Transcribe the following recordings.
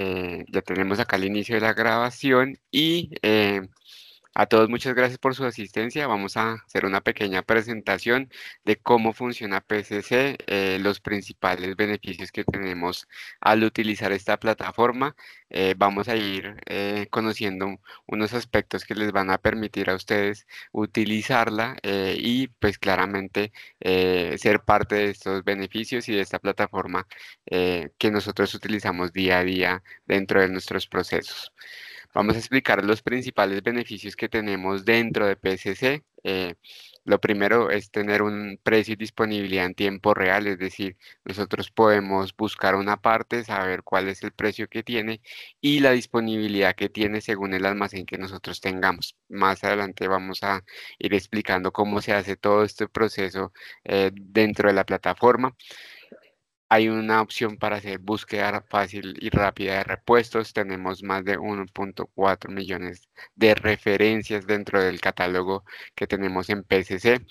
ya eh, tenemos acá el inicio de la grabación y eh, a todos muchas gracias por su asistencia. Vamos a hacer una pequeña presentación de cómo funciona PCC, eh, los principales beneficios que tenemos al utilizar esta plataforma. Eh, vamos a ir eh, conociendo unos aspectos que les van a permitir a ustedes utilizarla y pues claramente ser parte de estos beneficios y de esta plataforma que nosotros utilizamos día a día dentro de nuestros procesos. Vamos a explicar los principales beneficios que tenemos dentro de PSC. Eh, lo primero es tener un precio y disponibilidad en tiempo real, es decir, nosotros podemos buscar una parte, saber cuál es el precio que tiene y la disponibilidad que tiene según el almacén que nosotros tengamos. Más adelante vamos a ir explicando cómo se hace todo este proceso eh, dentro de la plataforma. Hay una opción para hacer búsqueda fácil y rápida de repuestos. Tenemos más de 1.4 millones de referencias dentro del catálogo que tenemos en PCC.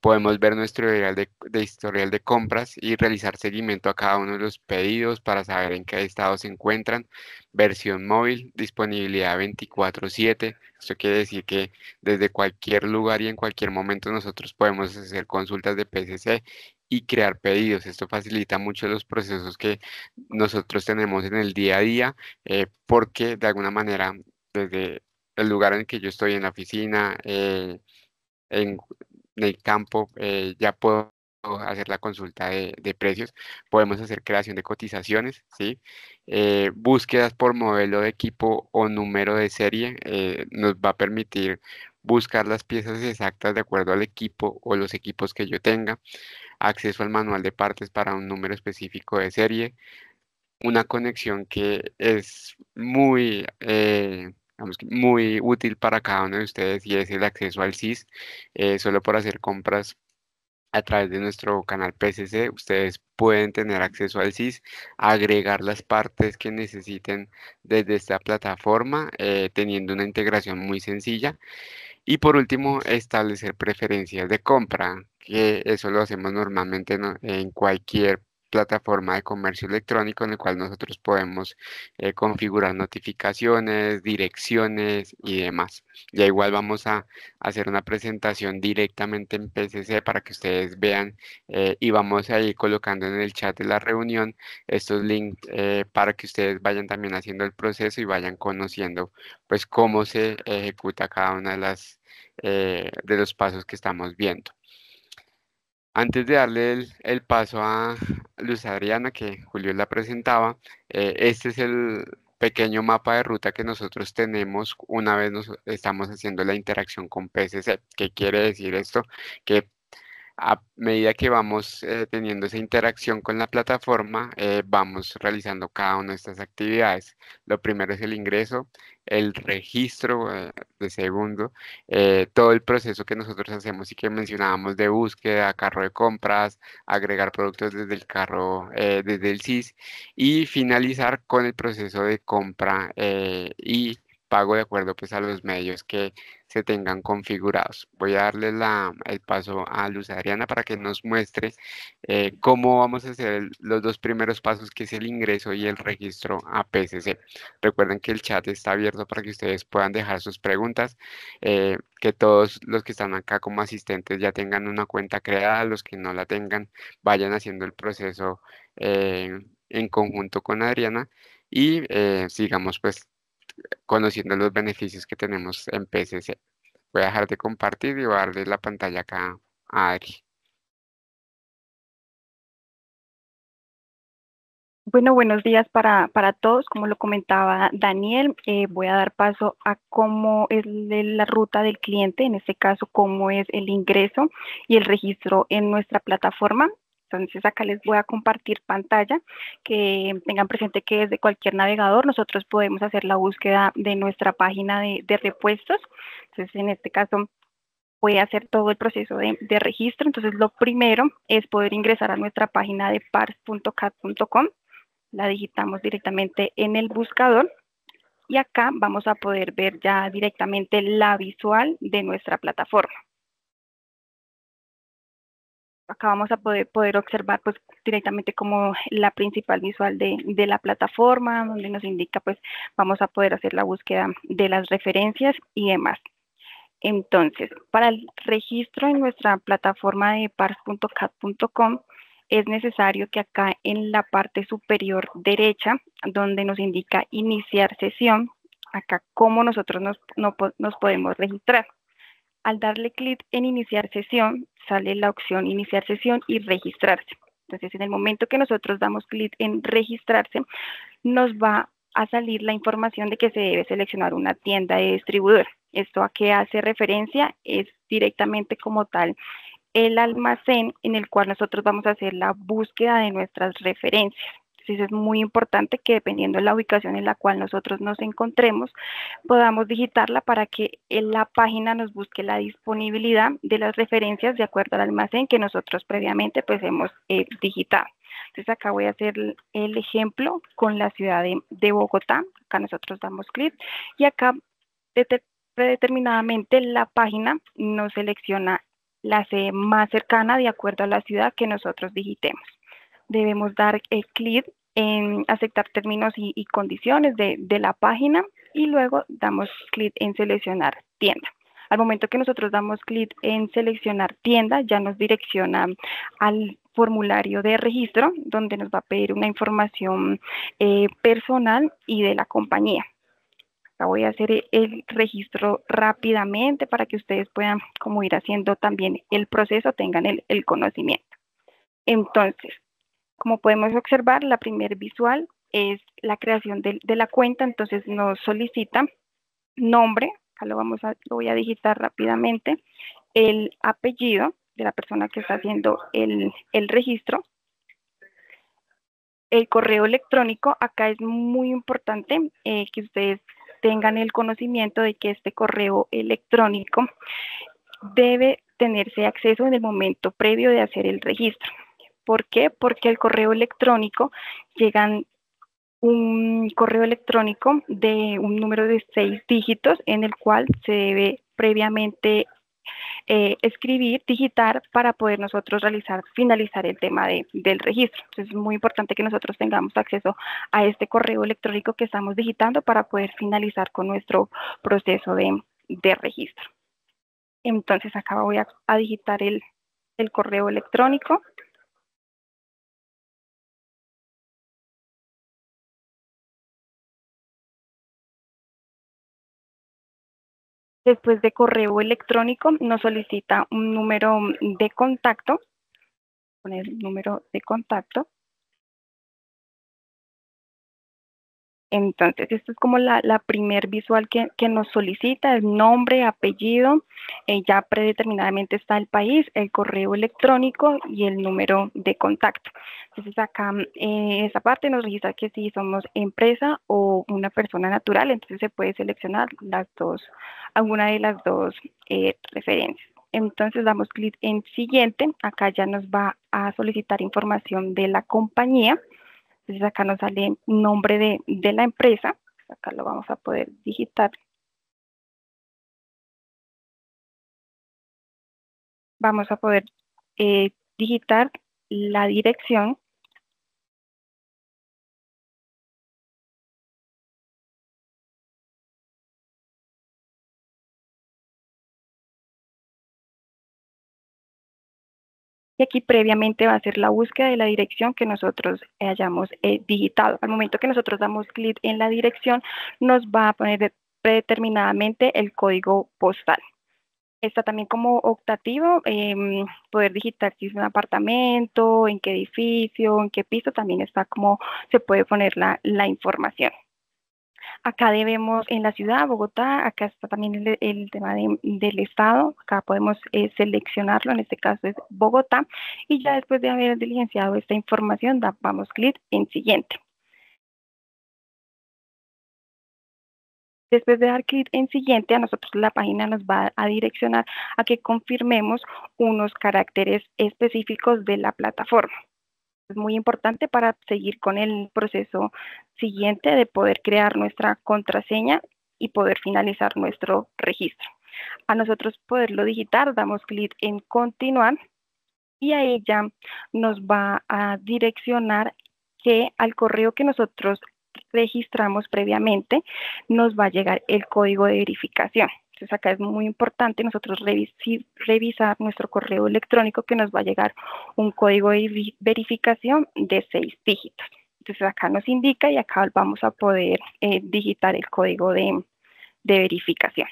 Podemos ver nuestro historial de, historial de compras y realizar seguimiento a cada uno de los pedidos para saber en qué estado se encuentran. Versión móvil, disponibilidad 24/7. Esto quiere decir que desde cualquier lugar y en cualquier momento nosotros podemos hacer consultas de PCC y crear pedidos. Esto facilita mucho los procesos que nosotros tenemos en el día a día, eh, porque de alguna manera, desde el lugar en que yo estoy en la oficina, eh, en, el campo, eh, ya puedo hacer la consulta de, precios, podemos hacer creación de cotizaciones, ¿sí? búsquedas por modelo de equipo o número de serie nos va a permitir buscar las piezas exactas de acuerdo al equipo o los equipos que yo tenga acceso al manual de partes para un número específico de serie, una conexión que es muy, eh, muy útil para cada uno de ustedes y es el acceso al SIS eh, solo por hacer compras a través de nuestro canal PCC, ustedes pueden tener acceso al SIS agregar las partes que necesiten desde esta plataforma, eh, teniendo una integración muy sencilla. Y por último, establecer preferencias de compra, que eso lo hacemos normalmente en cualquier plataforma de comercio electrónico en el cual nosotros podemos eh, configurar notificaciones, direcciones y demás. Ya igual vamos a hacer una presentación directamente en PCC para que ustedes vean eh, y vamos a ir colocando en el chat de la reunión estos links eh, para que ustedes vayan también haciendo el proceso y vayan conociendo pues cómo se ejecuta cada una de las de los pasos que estamos viendo. Antes de darle el, paso a Luz Adriana, que Julio la presentaba, eh, este es el pequeño mapa de ruta que nosotros tenemos una vez nos estamos haciendo la interacción con PCC. ¿Qué quiere decir esto? Que a medida que vamos eh, teniendo esa interacción con la plataforma, eh, vamos realizando cada una de estas actividades. Lo primero es el ingreso, el registro eh, de segundo, todo el proceso que nosotros hacemos y que mencionábamos de búsqueda, carro de compras, agregar productos desde el carro, desde el sis y finalizar con el proceso de compra y pago de acuerdo pues a los medios que tengan configurados. Voy a darle el paso a Luz Adriana para que nos muestre eh, cómo vamos a hacer los dos primeros pasos, que es el ingreso y el registro a PCC. Recuerden que el chat está abierto para que ustedes puedan dejar sus preguntas, eh, que todos los que están acá como asistentes ya tengan una cuenta creada, los que no la tengan vayan haciendo el proceso eh, en conjunto con Adriana y sigamos pues conociendo los beneficios que tenemos en PCC. Voy a dejar de compartir y voy a darle la pantalla acá a Adri. Bueno, buenos días para, todos. Como lo comentaba Daniel, eh, voy a dar paso a cómo es la ruta del cliente, en este caso, cómo es el ingreso y el registro en nuestra plataforma. Entonces acá les voy a compartir pantalla, que tengan presente que desde cualquier navegador nosotros podemos hacer la búsqueda de nuestra página de, repuestos. Entonces en este caso voy a hacer todo el proceso de, de registro. Entonces lo primero es poder ingresar a nuestra página de pars.cat.com. La digitamos directamente en el buscador y acá vamos a poder ver ya directamente la visual de nuestra plataforma acá vamos a poder, poder observar pues directamente como la principal visual de, la plataforma, donde nos indica pues vamos a poder hacer la búsqueda de las referencias y demás. Entonces, para el registro en nuestra plataforma de pars.cat.com es necesario que acá en la parte superior derecha, donde nos indica iniciar sesión, acá como nosotros nos podemos registrar. Al darle clic en iniciar sesión, sale la opción iniciar sesión y registrarse. Entonces, en el momento que nosotros damos clic en registrarse, nos va a salir la información de que se debe seleccionar una tienda de distribuidor. ¿Esto a qué hace referencia? Es directamente como tal el almacén en el cual nosotros vamos a hacer la búsqueda de nuestras referencias. Entonces pues, es muy importante que dependiendo de la ubicación en la cual nosotros nos encontremos, podamos digitarla para que la página nos busque la disponibilidad de las referencias de acuerdo al almacén que nosotros previamente pues hemos eh, digitado. Entonces acá voy a hacer el ejemplo con la ciudad de, Bogotá. Acá nosotros damos clic y acá predeterminadamente la página nos selecciona la sede más cercana de acuerdo a la ciudad que nosotros digitemos debemos dar eh, clic en aceptar términos y, condiciones de, la página y luego damos clic en seleccionar tienda. Al momento que nosotros damos clic en seleccionar tienda, ya nos direcciona al formulario de registro donde nos va a pedir una información eh, personal y de la compañía. voy a hacer el registro rápidamente para que ustedes puedan como ir haciendo también el proceso, tengan el, el conocimiento. Entonces, como podemos observar, la primer visual es la creación de, la cuenta, entonces nos solicita nombre, acá lo, vamos a, lo voy a digitar rápidamente, el apellido de la persona que está haciendo el, registro, el correo electrónico, acá es muy importante eh, que ustedes tengan el conocimiento de que este correo electrónico debe tenerse acceso en el momento previo de hacer el registro. ¿Por qué? Porque al correo electrónico llegan un correo electrónico de un número de seis dígitos en el cual se debe previamente eh, escribir, digitar para poder nosotros realizar, finalizar el tema del registro. Entonces es muy importante que nosotros tengamos acceso a este correo electrónico que estamos digitando para poder finalizar con nuestro proceso de, registro. Entonces acá voy a, digitar el correo electrónico. después de correo electrónico nos solicita un número de contacto, poner el número de contacto, Entonces, esto es como la, primer visual que, nos solicita, el nombre, apellido, eh, ya predeterminadamente está el país, el correo electrónico y el número de contacto. Entonces, acá eh, esa parte nos registra que si somos empresa o una persona natural, entonces se puede seleccionar las dos, alguna de las dos eh, referencias. Entonces damos clic en siguiente, acá ya nos va a solicitar información de la compañía. Entonces acá nos sale nombre de, la empresa. Acá lo vamos a poder digitar. Vamos a poder eh, digitar la dirección y aquí previamente va a ser la búsqueda de la dirección que nosotros eh, hayamos eh, digitado. Al momento que nosotros damos clic en la dirección, nos va a poner predeterminadamente el código postal. Está también como optativo em, poder digitar si es un apartamento, en qué edificio, en qué piso, también está como se puede poner la información. Acá debemos, en la ciudad, Bogotá, acá está también el, tema del Estado, acá podemos eh, seleccionarlo, en este caso es Bogotá, y ya después de haber diligenciado esta información, damos clic en siguiente. Después de dar clic en siguiente, a nosotros la página nos va a direccionar a que confirmemos unos caracteres específicos de la plataforma es muy importante para seguir con el proceso siguiente de poder crear nuestra contraseña y poder finalizar nuestro registro. A nosotros poderlo digitar, damos clic en continuar y a ella nos va a direccionar que al correo que nosotros registramos previamente nos va a llegar el código de verificación. Entonces acá es muy importante nosotros revisar nuestro correo electrónico que nos va a llegar un código de verificación de seis dígitos. Entonces acá nos indica y acá vamos a poder eh, digitar el código de verificación.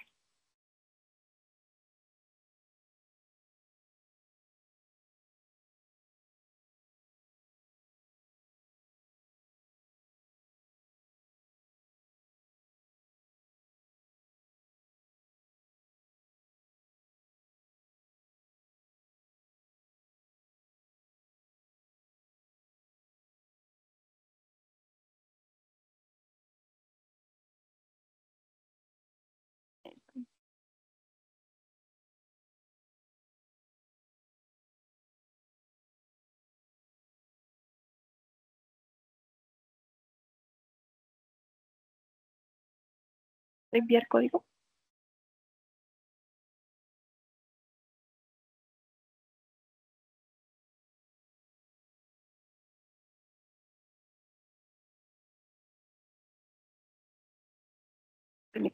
enviar código?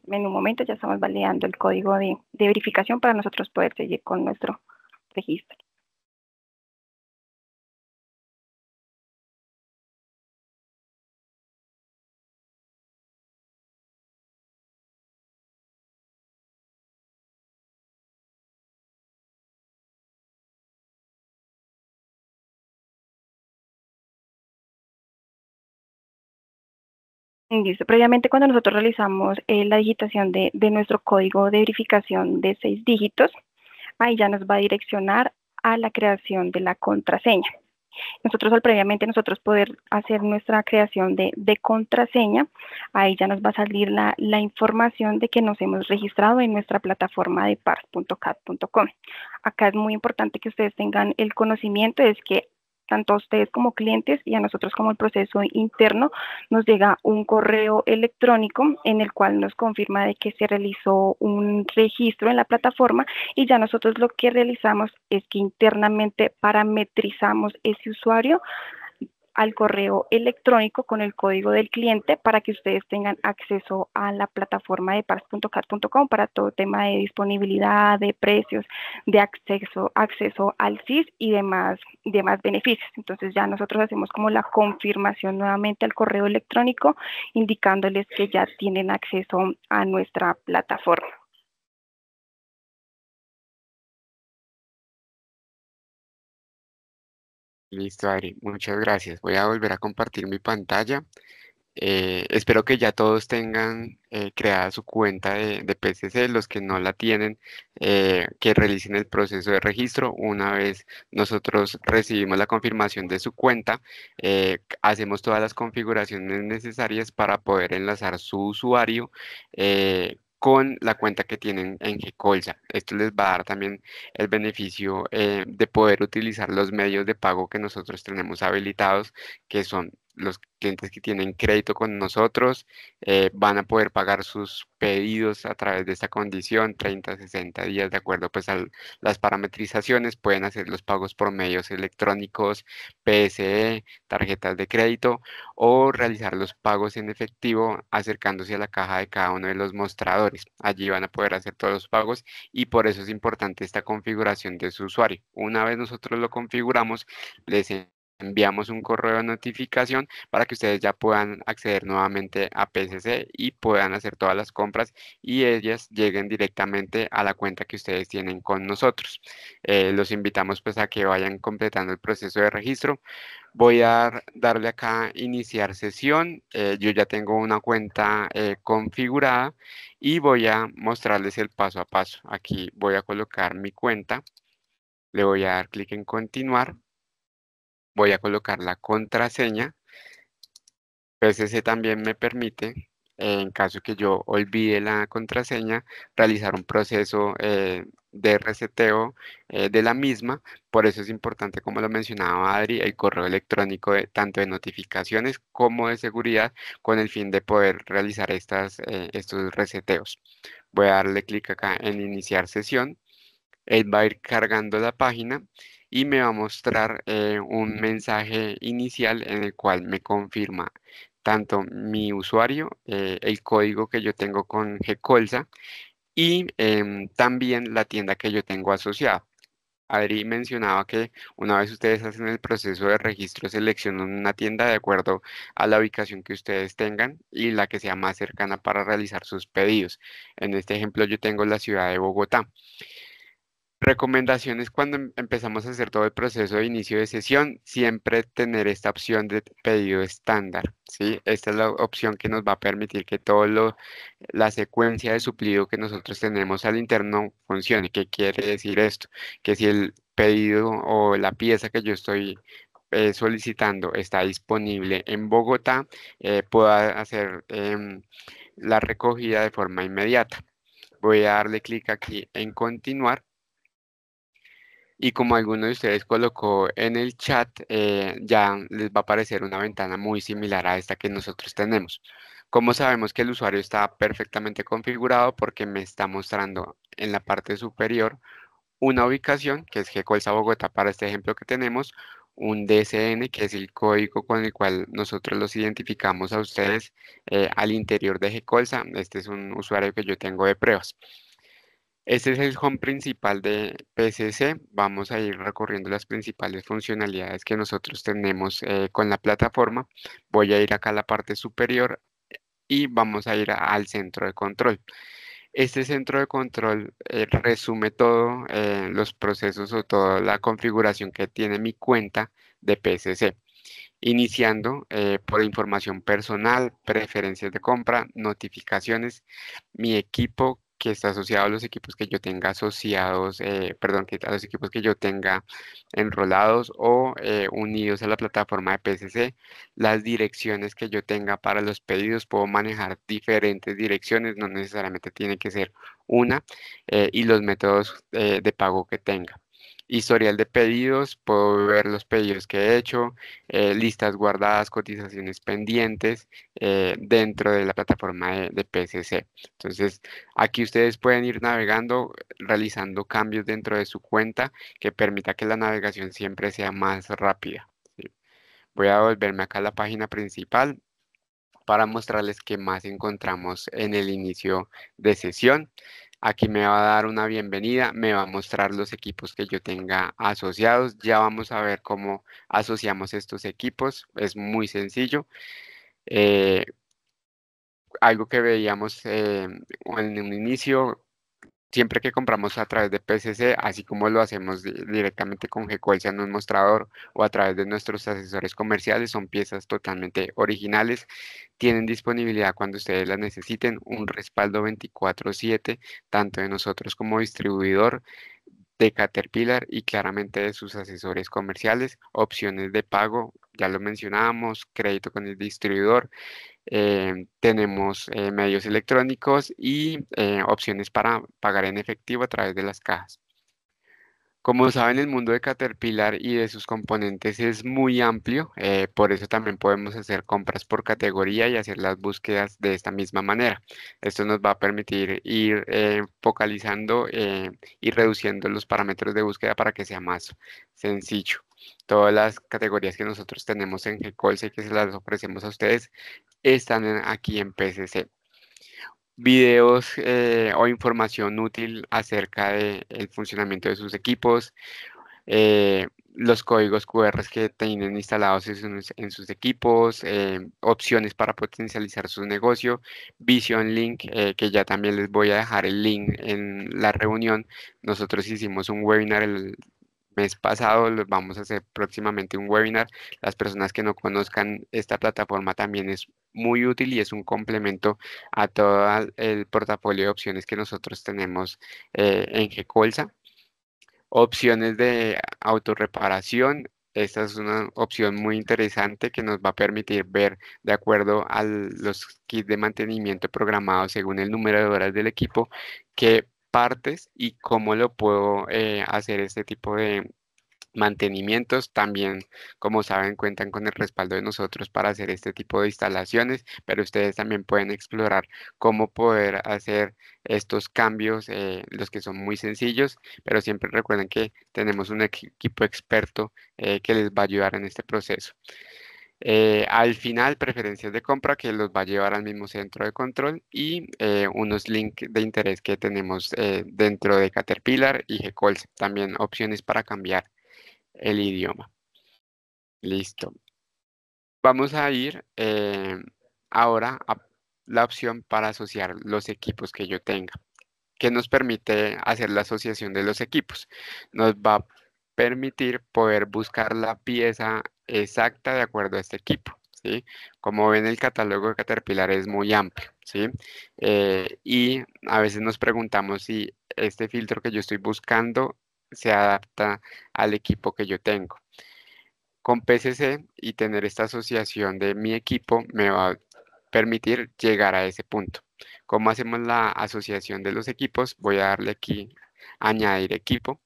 en un momento ya estamos validando el código de, de verificación para nosotros poder seguir con nuestro registro. Previamente cuando nosotros realizamos eh, la digitación de, nuestro código de verificación de seis dígitos, ahí ya nos va a direccionar a la creación de la contraseña. Nosotros al previamente nosotros poder hacer nuestra creación de, contraseña, ahí ya nos va a salir la, la, información de que nos hemos registrado en nuestra plataforma de pars.cat.com. Acá es muy importante que ustedes tengan el conocimiento, es que tanto a ustedes como clientes y a nosotros como el proceso interno, nos llega un correo electrónico en el cual nos confirma de que se realizó un registro en la plataforma y ya nosotros lo que realizamos es que internamente parametrizamos ese usuario al correo electrónico con el código del cliente para que ustedes tengan acceso a la plataforma de pars.cat.com para todo tema de disponibilidad, de precios, de acceso, acceso al SIS y demás, demás beneficios. Entonces ya nosotros hacemos como la confirmación nuevamente al correo electrónico indicándoles que ya tienen acceso a nuestra plataforma. Listo, Adri, muchas gracias. Voy a volver a compartir mi pantalla. Eh, espero que ya todos tengan eh, creada su cuenta de, PCC, los que no la tienen, eh, que realicen el proceso de registro. Una vez nosotros recibimos la confirmación de su cuenta, hacemos todas las configuraciones necesarias para poder enlazar su usuario con la cuenta que tienen en Gecolsa. Esto les va a dar también el beneficio eh, de poder utilizar los medios de pago que nosotros tenemos habilitados, que son los clientes que tienen crédito con nosotros eh, van a poder pagar sus pedidos a través de esta condición 30 60 días de acuerdo pues a las parametrizaciones pueden hacer los pagos por medios electrónicos PSE tarjetas de crédito o realizar los pagos en efectivo acercándose a la caja de cada uno de los mostradores allí van a poder hacer todos los pagos y por eso es importante esta configuración de su usuario una vez nosotros lo configuramos les enviamos un correo de notificación para que ustedes ya puedan acceder nuevamente a PCC y puedan hacer todas las compras y ellas lleguen directamente a la cuenta que ustedes tienen con nosotros. Eh, los invitamos pues a que vayan completando el proceso de registro. Voy a darle acá iniciar sesión. Eh, yo ya tengo una cuenta eh, configurada y voy a mostrarles el paso a paso. Aquí voy a colocar mi cuenta. Le voy a dar clic en continuar voy a colocar la contraseña. PCC pues también me permite, en caso que yo olvide la contraseña, realizar un proceso eh, de reseteo eh, de la misma. Por eso es importante, como lo mencionaba Adri, el correo electrónico tanto de notificaciones como de seguridad con el fin de poder realizar estas, eh, estos reseteos. Voy a darle clic acá en iniciar sesión. Él va a ir cargando la página y me va a mostrar eh, un mensaje inicial en el cual me confirma tanto mi usuario, eh, el código que yo tengo con Gcolsa y em, también la tienda que yo tengo asociada. Adri mencionaba que una vez ustedes hacen el proceso de registro, seleccionan una tienda de acuerdo a la ubicación que ustedes tengan y la que sea más cercana para realizar sus pedidos. En este ejemplo yo tengo la ciudad de Bogotá. Recomendaciones cuando em, empezamos a hacer todo el proceso de inicio de sesión, siempre tener esta opción de pedido estándar, ¿sí? Esta es la opción que nos va a permitir que toda la secuencia de suplido que nosotros tenemos al interno funcione. ¿Qué quiere decir esto? Que si el pedido o la pieza que yo estoy eh, solicitando está disponible en Bogotá, eh, pueda hacer em, la recogida de forma inmediata. Voy a darle clic aquí en continuar y como alguno de ustedes colocó en el chat, eh, ya les va a aparecer una ventana muy similar a esta que nosotros tenemos. Como sabemos que el usuario está perfectamente configurado? Porque me está mostrando en la parte superior una ubicación, que es Gcolsa Bogotá para este ejemplo que tenemos, un DSN, que es el código con el cual nosotros los identificamos a ustedes eh, al interior de Gcolsa. Este es un usuario que yo tengo de pruebas. Este es el home principal de PCC. Vamos a ir recorriendo las principales funcionalidades que nosotros tenemos eh, con la plataforma. Voy a ir acá a la parte superior y vamos a ir al centro de control. Este centro de control eh, resume todos eh, los procesos o toda la configuración que tiene mi cuenta de PCC, iniciando por información personal, preferencias de compra, notificaciones, mi equipo, que está asociado a los equipos que yo tenga asociados, eh, perdón, que a los equipos que yo tenga enrolados o eh, unidos a la plataforma de PCC. las direcciones que yo tenga para los pedidos, puedo manejar diferentes direcciones, no necesariamente tiene que ser una, eh, y los métodos de pago que tenga historial de pedidos, puedo ver los pedidos que he hecho, eh, listas guardadas, cotizaciones pendientes eh, dentro de la plataforma de, PCC. PSC. Entonces, aquí ustedes pueden ir navegando, realizando cambios dentro de su cuenta que permita que la navegación siempre sea más rápida. Voy a volverme acá a la página principal para mostrarles qué más encontramos en el inicio de sesión. Aquí me va a dar una bienvenida, me va a mostrar los equipos que yo tenga asociados. Ya vamos a ver cómo asociamos estos equipos. Es muy sencillo. Eh, algo que veíamos eh, en un inicio siempre que compramos a través de PCC, así como lo hacemos directamente con sea en un mostrador o a través de nuestros asesores comerciales, son piezas totalmente originales, tienen disponibilidad cuando ustedes las necesiten, un respaldo 24/7, tanto de nosotros como distribuidor de Caterpillar y claramente de sus asesores comerciales, opciones de pago, ya lo mencionábamos, crédito con el distribuidor, eh, tenemos eh, medios electrónicos y eh, opciones para pagar en efectivo a través de las cajas. Como saben, el mundo de Caterpillar y de sus componentes es muy amplio, por eso también podemos hacer compras por categoría y hacer las búsquedas de esta misma manera. Esto nos va a permitir ir focalizando y reduciendo los parámetros de búsqueda para que sea más sencillo. Todas las categorías que nosotros tenemos en G-Colse y que se las ofrecemos a ustedes están aquí en PCC. Videos eh, o información útil acerca del el funcionamiento de sus equipos, eh, los códigos QR que tienen instalados en, sus equipos, eh, opciones para potencializar su negocio, Vision Link, que ya también les voy a dejar el link en la reunión. Nosotros hicimos un webinar el mes pasado, vamos a hacer próximamente un webinar. Las personas que no conozcan esta plataforma también es muy útil y es un complemento a todo el portafolio de opciones que nosotros tenemos eh, en Gecolsa. Opciones de autorreparación. Esta es una opción muy interesante que nos va a permitir ver de acuerdo a los kits de mantenimiento programados según el número de horas del equipo que partes y cómo lo puedo eh, hacer este tipo de mantenimientos. También, como saben, cuentan con el respaldo de nosotros para hacer este tipo de instalaciones, pero ustedes también pueden explorar cómo poder hacer estos cambios, eh, los que son muy sencillos, pero siempre recuerden que tenemos un equipo experto eh, que les va a ayudar en este proceso. Eh, al final, preferencias de compra que los va a llevar al mismo centro de control y eh, unos links de interés que tenemos eh, dentro de Caterpillar y Calls. También opciones para cambiar el idioma. Listo. Vamos a ir ahora a la opción para asociar los equipos que yo tenga que nos permite hacer la asociación de los equipos. Nos va permitir poder buscar la pieza exacta de acuerdo a este equipo. ¿Sí? Como ven, el catálogo de Caterpillar es muy amplio, ¿sí? Eh, y a veces nos preguntamos si este filtro que yo estoy buscando se adapta al equipo que yo tengo. Con PCC y tener esta asociación de mi equipo me va a permitir llegar a ese punto. ¿Cómo hacemos la asociación de los equipos? Voy a darle aquí, añadir equipo,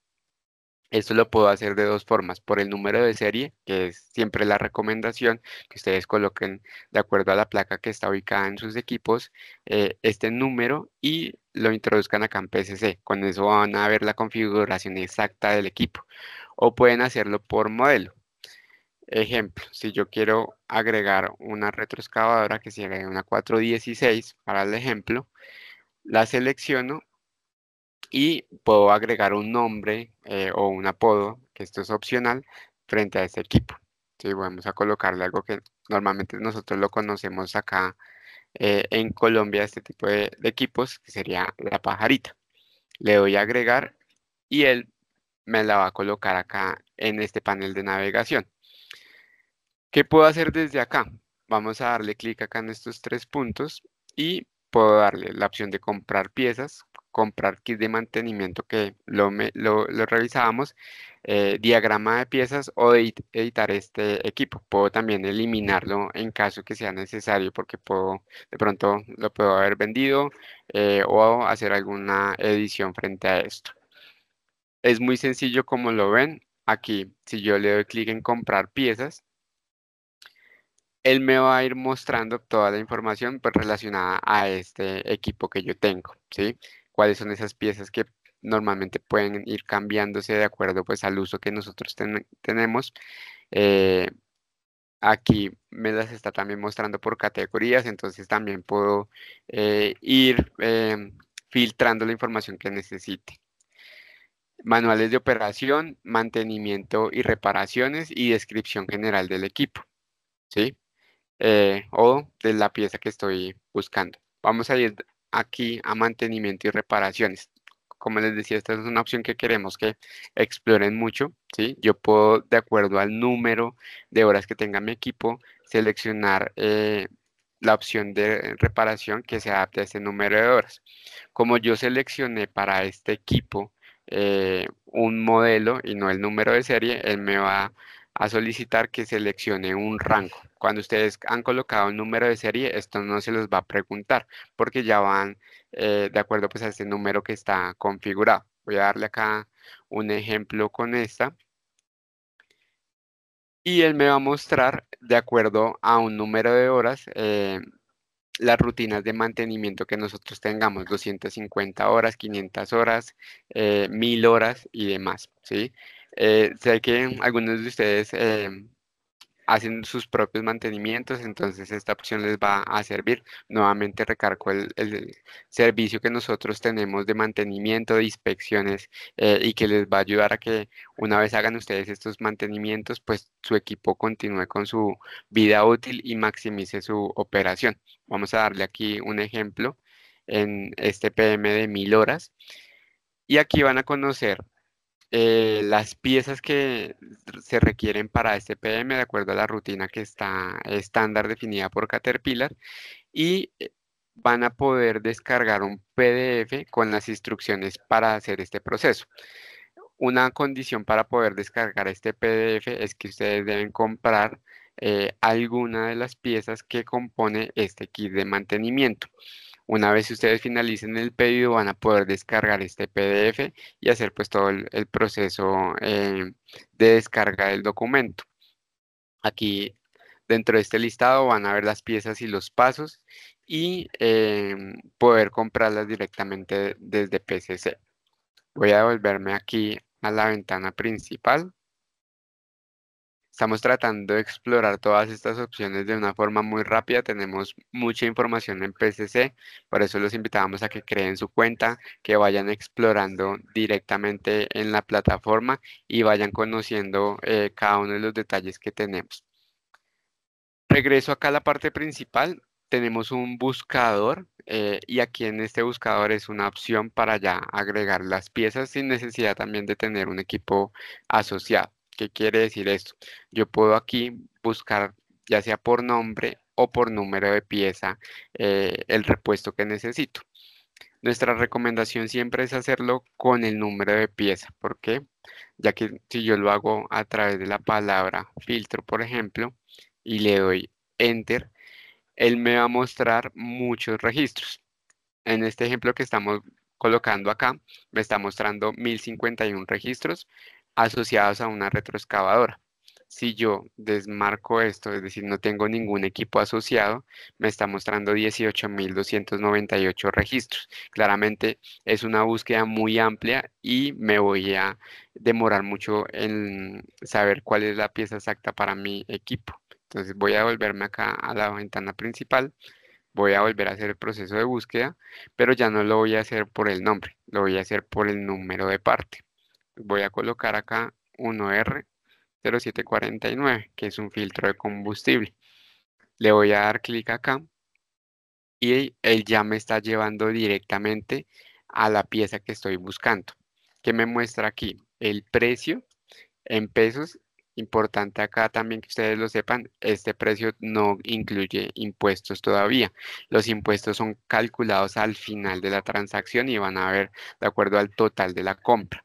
esto lo puedo hacer de dos formas, por el número de serie, que es siempre la recomendación que ustedes coloquen de acuerdo a la placa que está ubicada en sus equipos, eh, este número y lo introduzcan acá en PCC. Con eso van a ver la configuración exacta del equipo. O pueden hacerlo por modelo. Ejemplo, si yo quiero agregar una retroexcavadora que sea una 416 para el ejemplo, la selecciono y puedo agregar un nombre eh, o un apodo, que esto es opcional, frente a este equipo. Sí, vamos a colocarle algo que normalmente nosotros lo conocemos acá eh, en Colombia, este tipo de, de, equipos, que sería la pajarita. Le doy a agregar y él me la va a colocar acá en este panel de navegación. ¿Qué puedo hacer desde acá? Vamos a darle clic acá en estos tres puntos y puedo darle la opción de comprar piezas, comprar kit de mantenimiento que lo, lo, eh, diagrama de piezas o editar este equipo. Puedo también eliminarlo en caso que sea necesario porque puedo, de pronto lo puedo haber vendido eh, o hacer alguna edición frente a esto. Es muy sencillo como lo ven. Aquí, si yo le doy clic en comprar piezas, él me va a ir mostrando toda la información pues, relacionada a este equipo que yo tengo, ¿sí? cuáles son esas piezas que normalmente pueden ir cambiándose de acuerdo pues al uso que nosotros tenemos. Eh, aquí me las está también mostrando por categorías, entonces también puedo eh, ir eh, filtrando la información que necesite. Manuales de operación, mantenimiento y reparaciones y descripción general del equipo, ¿sí? o de la pieza que estoy buscando. Vamos a ir aquí a mantenimiento y reparaciones. Como les decía, esta es una opción que queremos que exploren mucho. ¿sí? Yo puedo, de acuerdo al número de horas que tenga mi equipo, seleccionar eh, la opción de reparación que se adapte a ese número de horas. Como yo seleccioné para este equipo eh, un modelo y no el número de serie, él me va a a solicitar que seleccione un rango. Cuando ustedes han colocado un número de serie, esto no se los va a preguntar porque ya van eh, de acuerdo pues, a este número que está configurado. Voy a darle acá un ejemplo con esta. Y él me va a mostrar, de acuerdo a un número de horas, eh, las rutinas de mantenimiento que nosotros tengamos, 250 horas, 500 horas, 1000 eh, horas y demás, ¿sí? Eh, sé que algunos de ustedes eh, hacen sus propios mantenimientos, entonces esta opción les va a servir. Nuevamente recargo el, servicio que nosotros tenemos de mantenimiento, de inspecciones eh, y que les va a ayudar a que una vez hagan ustedes estos mantenimientos, pues su equipo continúe con su vida útil y maximice su operación. Vamos a darle aquí un ejemplo en este PM de mil horas y aquí van a conocer eh, las piezas que se requieren para este PM de acuerdo a la rutina que está estándar definida por Caterpillar y eh, van a poder descargar un PDF con las instrucciones para hacer este proceso. Una condición para poder descargar este PDF es que ustedes deben comprar eh, alguna de las piezas que compone este kit de mantenimiento. Una vez ustedes finalicen el pedido, van a poder descargar este PDF y hacer pues todo el, proceso eh, de descarga del documento. Aquí dentro de este listado van a ver las piezas y los pasos y em, poder comprarlas directamente desde PCC. Voy a volverme aquí a la ventana principal. Estamos tratando de explorar todas estas opciones de una forma muy rápida. Tenemos mucha información en PCC, por eso los invitamos a que creen su cuenta, que vayan explorando directamente en la plataforma y vayan conociendo eh, cada uno de los detalles que tenemos. Regreso acá a la parte principal. Tenemos un buscador eh, y aquí en este buscador es una opción para ya agregar las piezas sin necesidad también de tener un equipo asociado. ¿Qué quiere decir esto? Yo puedo aquí buscar, ya sea por nombre o por número de pieza, eh, el repuesto que necesito. Nuestra recomendación siempre es hacerlo con el número de pieza. ¿Por qué? Ya que si yo lo hago a través de la palabra filtro, por ejemplo, y le doy enter, él me va a mostrar muchos registros. En este ejemplo que estamos colocando acá, me está mostrando 1051 registros, asociados a una retroexcavadora. Si yo desmarco esto, es decir, no tengo ningún equipo asociado, me está mostrando 18.298 registros. Claramente es una búsqueda muy amplia y me voy a demorar mucho en saber cuál es la pieza exacta para mi equipo. Entonces voy a volverme acá a la ventana principal, voy a volver a hacer el proceso de búsqueda, pero ya no lo voy a hacer por el nombre, lo voy a hacer por el número de parte voy a colocar acá 1R0749, que es un filtro de combustible. Le voy a dar clic acá y él ya me está llevando directamente a la pieza que estoy buscando. que me muestra aquí? El precio en pesos. Importante acá también que ustedes lo sepan, este precio no incluye impuestos todavía. Los impuestos son calculados al final de la transacción y van a ver de acuerdo al total de la compra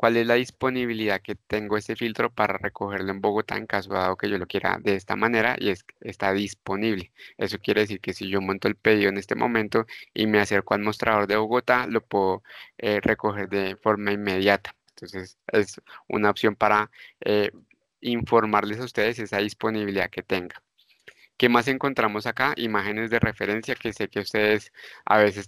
cuál es la disponibilidad que tengo ese filtro para recogerlo en Bogotá en caso dado que yo lo quiera de esta manera y está disponible. Eso quiere decir que si yo monto el pedido en este momento y me acerco al mostrador de Bogotá, lo puedo eh, recoger de forma inmediata. Entonces es una opción para eh, informarles a ustedes esa disponibilidad que tenga. ¿Qué más encontramos acá? Imágenes de referencia que sé que ustedes a veces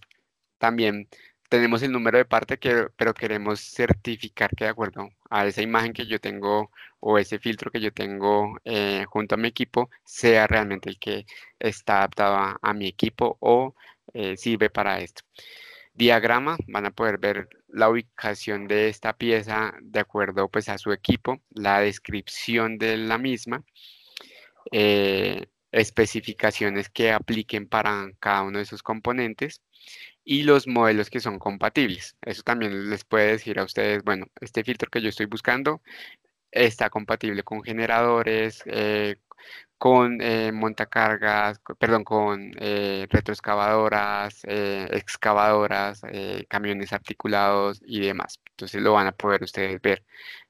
también tenemos el número de parte, que, pero queremos certificar que de acuerdo a esa imagen que yo tengo o ese filtro que yo tengo eh, junto a mi equipo, sea realmente el que está adaptado a, mi equipo o eh, sirve para esto. Diagrama, van a poder ver la ubicación de esta pieza de acuerdo pues, a su equipo, la descripción de la misma, eh, especificaciones que apliquen para cada uno de sus componentes y los modelos que son compatibles. Eso también les puede decir a ustedes, bueno, este filtro que yo estoy buscando está compatible con generadores, eh, con eh, montacargas, perdón, con eh, retroexcavadoras, excavadoras, camiones articulados y demás. Entonces lo van a poder ustedes ver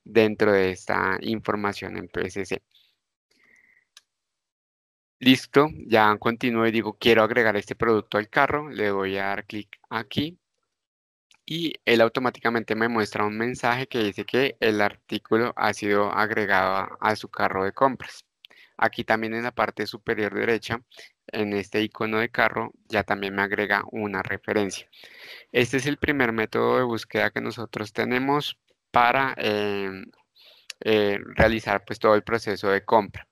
dentro de esta información en PSC. Listo, ya continúo y digo, quiero agregar este producto al carro, le voy a dar clic aquí y él automáticamente me muestra un mensaje que dice que el artículo ha sido agregado a, su carro de compras. Aquí también en la parte superior derecha, en este icono de carro, ya también me agrega una referencia. Este es el primer método de búsqueda que nosotros tenemos para eh, eh, realizar pues, todo el proceso de compra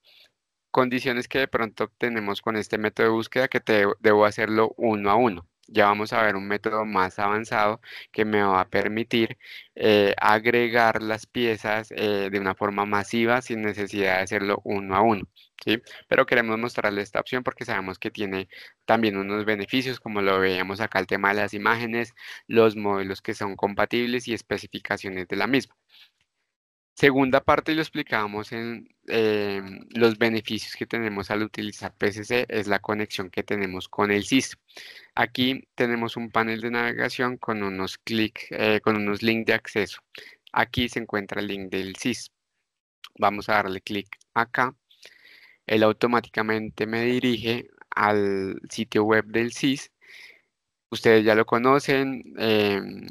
condiciones que de pronto obtenemos con este método de búsqueda que te debo hacerlo uno a uno. Ya vamos a ver un método más avanzado que me va a permitir eh, agregar las piezas eh, de una forma masiva sin necesidad de hacerlo uno a uno. ¿sí? Pero queremos mostrarle esta opción porque sabemos que tiene también unos beneficios, como lo veíamos acá el tema de las imágenes, los modelos que son compatibles y especificaciones de la misma segunda parte lo explicábamos en em, los beneficios que tenemos al utilizar PCC, es la conexión que tenemos con el SIS. Aquí tenemos un panel de navegación con unos clic, eh, con unos links de acceso. Aquí se encuentra el link del SIS. Vamos a darle clic acá. Él automáticamente me dirige al sitio web del SIS. Ustedes ya lo conocen. Em,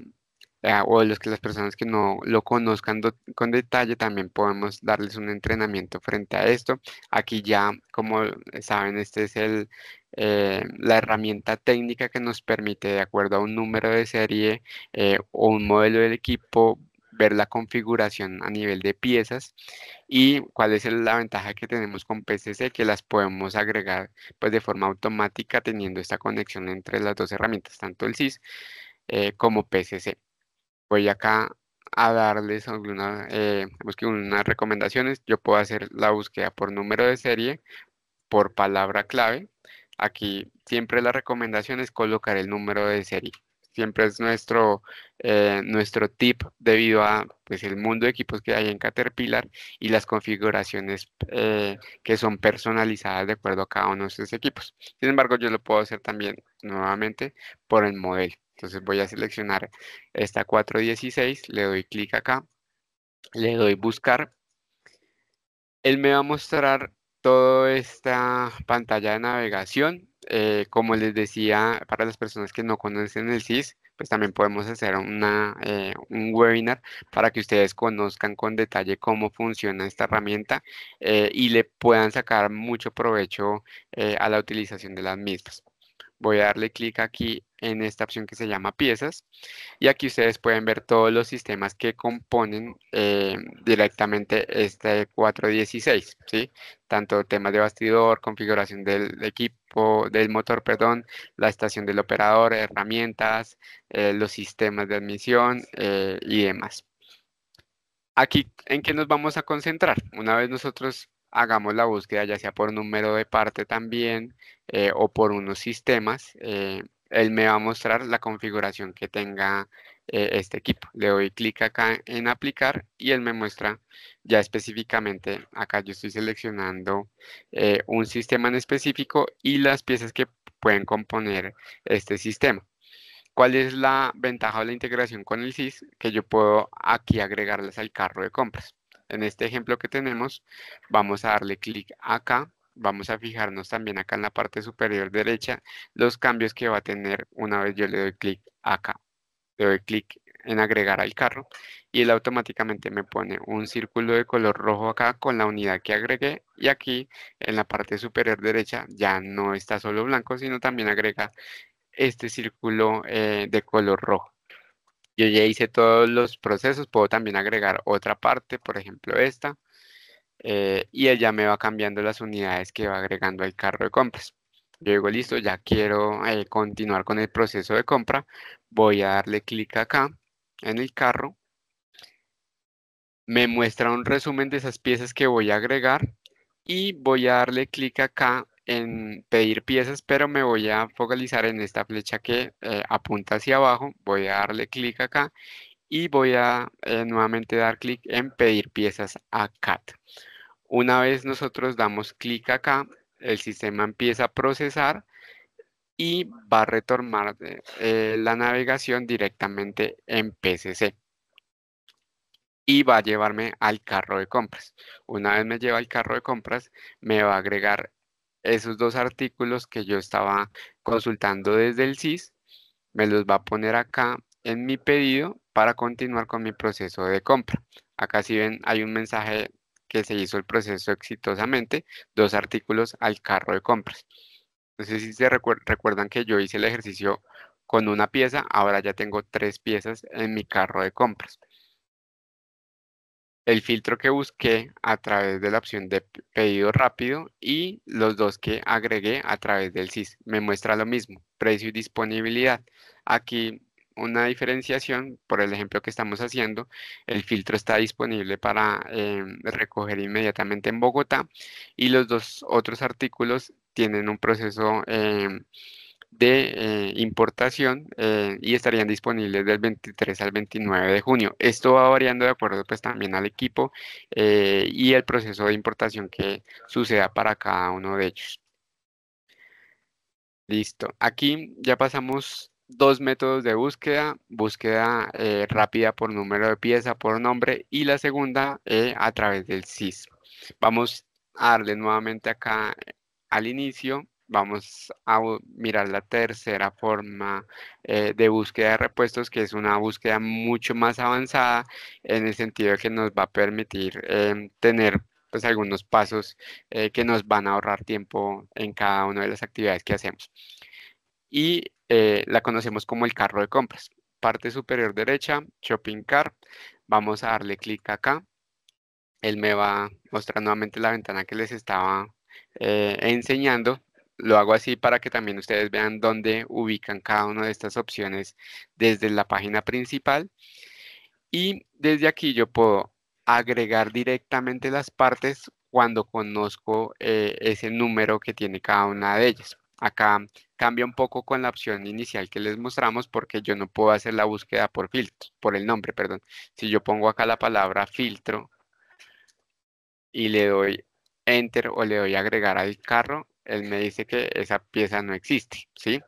Ah, o los que las personas que no lo conozcan con detalle, también podemos darles un entrenamiento frente a esto. Aquí ya, como saben, este es el, eh, la herramienta técnica que nos permite, de acuerdo a un número de serie eh, o un modelo del equipo, ver la configuración a nivel de piezas y cuál es la ventaja que tenemos con PCC, que las podemos agregar pues, de forma automática teniendo esta conexión entre las dos herramientas, tanto el SIS eh, como PCC voy acá a darles alguna, eh, unas recomendaciones. Yo puedo hacer la búsqueda por número de serie, por palabra clave. Aquí siempre la recomendación es colocar el número de serie. Siempre es nuestro, eh, nuestro tip debido a pues, el mundo de equipos que hay en Caterpillar y las configuraciones eh, que son personalizadas de acuerdo a cada uno de estos equipos. Sin embargo, yo lo puedo hacer también nuevamente por el modelo. Entonces voy a seleccionar esta 416, le doy clic acá, le doy buscar. Él me va a mostrar toda esta pantalla de navegación. Eh, como les decía, para las personas que no conocen el SIS, pues también podemos hacer eh, un webinar para que ustedes conozcan con detalle cómo funciona esta herramienta eh, y le puedan sacar mucho provecho a la utilización de las mismas voy a darle clic aquí en esta opción que se llama piezas y aquí ustedes pueden ver todos los sistemas que componen eh, directamente este 416, ¿sí? Tanto temas de bastidor, configuración del equipo, del motor, perdón, la estación del operador, herramientas, eh, los sistemas de admisión eh, y demás. Aquí, ¿en qué nos vamos a concentrar? Una vez nosotros hagamos la búsqueda ya sea por número de parte también eh, o por unos sistemas, eh, él me va a mostrar la configuración que tenga eh, este equipo. Le doy clic acá en aplicar y él me muestra ya específicamente, acá yo estoy seleccionando un sistema en específico y las piezas que pueden componer este sistema. ¿Cuál es la ventaja de la integración con el SIS? Que yo puedo aquí agregarles al carro de compras en este ejemplo que tenemos, vamos a darle clic acá, vamos a fijarnos también acá en la parte superior derecha los cambios que va a tener una vez yo le doy clic acá. Le doy clic en agregar al carro y él automáticamente me pone un círculo de color rojo acá con la unidad que agregué y aquí en la parte superior derecha ya no está solo blanco sino también agrega este círculo eh, de color rojo. Yo ya hice todos los procesos, puedo también agregar otra parte, por ejemplo esta, eh, y ella me va cambiando las unidades que va agregando al carro de compras. Yo digo, listo, ya quiero eh, continuar con el proceso de compra, voy a darle clic acá en el carro, me muestra un resumen de esas piezas que voy a agregar y voy a darle clic acá en pedir piezas, pero me voy a focalizar en esta flecha que eh, apunta hacia abajo. Voy a darle clic acá y voy a eh, nuevamente dar clic en pedir piezas a CAT. Una vez nosotros damos clic acá, el sistema empieza a procesar y va a retomar eh, la navegación directamente en PCC y va a llevarme al carro de compras. Una vez me lleva al carro de compras, me va a agregar esos dos artículos que yo estaba consultando desde el CIS, me los va a poner acá en mi pedido para continuar con mi proceso de compra. Acá si ven hay un mensaje que se hizo el proceso exitosamente, dos artículos al carro de compras. Entonces si se recuerdan que yo hice el ejercicio con una pieza, ahora ya tengo tres piezas en mi carro de compras el filtro que busqué a través de la opción de pedido rápido y los dos que agregué a través del SIS. Me muestra lo mismo, precio y disponibilidad. Aquí una diferenciación, por el ejemplo que estamos haciendo, el filtro está disponible para eh, recoger inmediatamente en Bogotá y los dos otros artículos tienen un proceso eh, de eh, importación eh, y estarían disponibles del 23 al 29 de junio. Esto va variando de acuerdo pues también al equipo eh, y el proceso de importación que suceda para cada uno de ellos. Listo, aquí ya pasamos dos métodos de búsqueda, búsqueda rápida por número de pieza, por nombre y la segunda a través del SIS. Vamos a darle nuevamente acá al inicio vamos a mirar la tercera forma eh, de búsqueda de repuestos, que es una búsqueda mucho más avanzada en el sentido de que nos va a permitir em, tener pues, algunos pasos eh, que nos van a ahorrar tiempo en cada una de las actividades que hacemos. Y eh, la conocemos como el carro de compras. Parte superior derecha, Shopping Car. Vamos a darle clic acá. Él me va a mostrar nuevamente la ventana que les estaba enseñando lo hago así para que también ustedes vean dónde ubican cada una de estas opciones desde la página principal. Y desde aquí yo puedo agregar directamente las partes cuando conozco eh, ese número que tiene cada una de ellas. Acá cambia un poco con la opción inicial que les mostramos porque yo no puedo hacer la búsqueda por filtro, por el nombre, perdón. Si yo pongo acá la palabra filtro y le doy enter o le doy agregar al carro, él me dice que esa pieza no existe, ¿sí?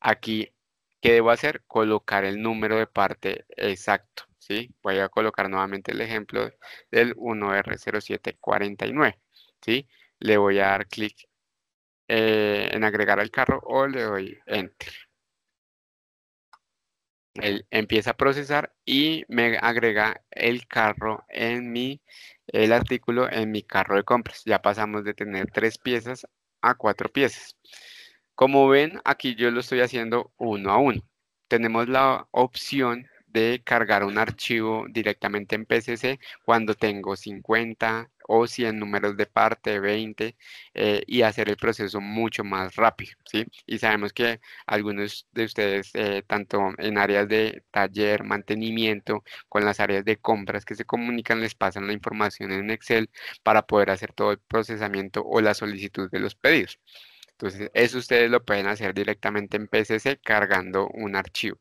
Aquí, ¿qué debo hacer? Colocar el número de parte exacto, ¿sí? Voy a colocar nuevamente el ejemplo del 1R0749, ¿sí? Le voy a dar clic eh, en agregar al carro o le doy enter. Él empieza a procesar y me agrega el carro en mi, el artículo en mi carro de compras. Ya pasamos de tener tres piezas a cuatro piezas. Como ven, aquí yo lo estoy haciendo uno a uno. Tenemos la opción de cargar un archivo directamente en PCC cuando tengo 50, o si números de parte 20 eh, y hacer el proceso mucho más rápido, ¿sí? Y sabemos que algunos de ustedes, eh, tanto en áreas de taller, mantenimiento, con las áreas de compras que se comunican, les pasan la información en Excel para poder hacer todo el procesamiento o la solicitud de los pedidos. Entonces, eso ustedes lo pueden hacer directamente en PCC cargando un archivo.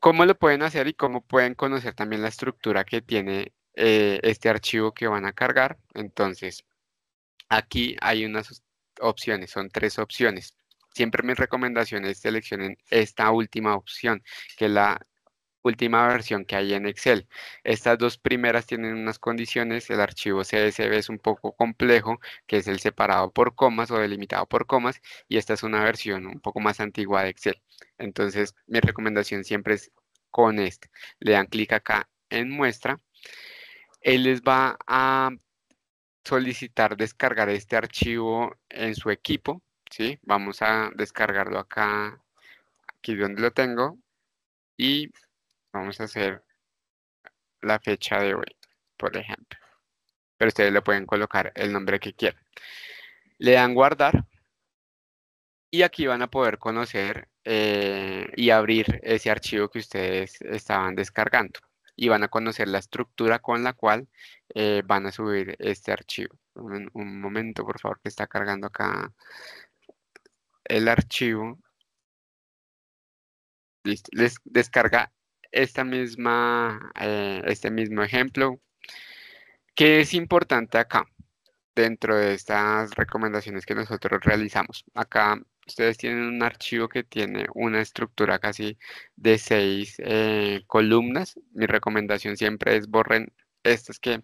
¿Cómo lo pueden hacer y cómo pueden conocer también la estructura que tiene eh, este archivo que van a cargar. Entonces, aquí hay unas opciones, son tres opciones. Siempre mi recomendación es seleccionen esta última opción, que es la última versión que hay en Excel. Estas dos primeras tienen unas condiciones, el archivo CSV es un poco complejo, que es el separado por comas o delimitado por comas, y esta es una versión un poco más antigua de Excel. Entonces, mi recomendación siempre es con este. Le dan clic acá en muestra él les va a solicitar descargar este archivo en su equipo, ¿sí? Vamos a descargarlo acá, aquí donde lo tengo, y vamos a hacer la fecha de hoy, por ejemplo. Pero ustedes le pueden colocar el nombre que quieran. Le dan guardar y aquí van a poder conocer eh, y abrir ese archivo que ustedes estaban descargando y van a conocer la estructura con la cual eh, van a subir este archivo. Un, momento, por favor, que está cargando acá el archivo. Listo. Les descarga esta misma, eh, este mismo ejemplo. que es importante acá? dentro de estas recomendaciones que nosotros realizamos. Acá ustedes tienen un archivo que tiene una estructura casi de seis eh, columnas. Mi recomendación siempre es borren estas que